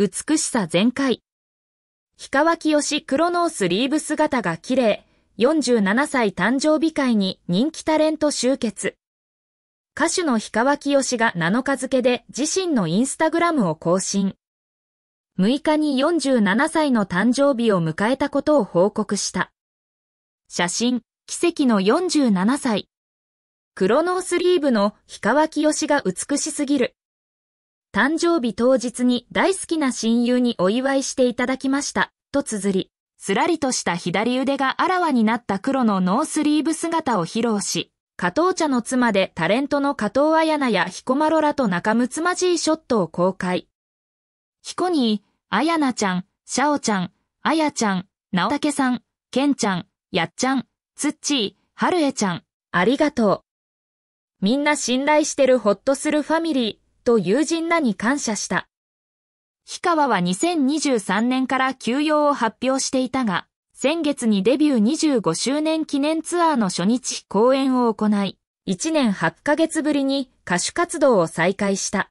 美しさ全開。氷川きよし黒のスリーブ姿が綺麗、47歳誕生日会に人気タレント集結。歌手の氷川きよしが7日付で自身のインスタグラムを更新。6日に47歳の誕生日を迎えたことを報告した。写真、奇跡の47歳。クロノースリーブの氷川きよしが美しすぎる。誕生日当日に大好きな親友にお祝いしていただきました、と綴り、すらりとした左腕があらわになった黒のノースリーブ姿を披露し、加藤茶の妻でタレントの加藤綾菜や彦摩呂らと仲睦まじいショットを公開。彦に、綾菜ちゃん、シャオちゃん、あやちゃん、なおたけさん、けんちゃん、やっちゃん、つっちー、はるえちゃん、ありがとう。みんな信頼してるほっとするファミリー。と友人らに感謝した。氷川は2023年から休養を発表していたが、先月にデビュー25周年記念ツアーの初日公演を行い、1年8ヶ月ぶりに歌手活動を再開した。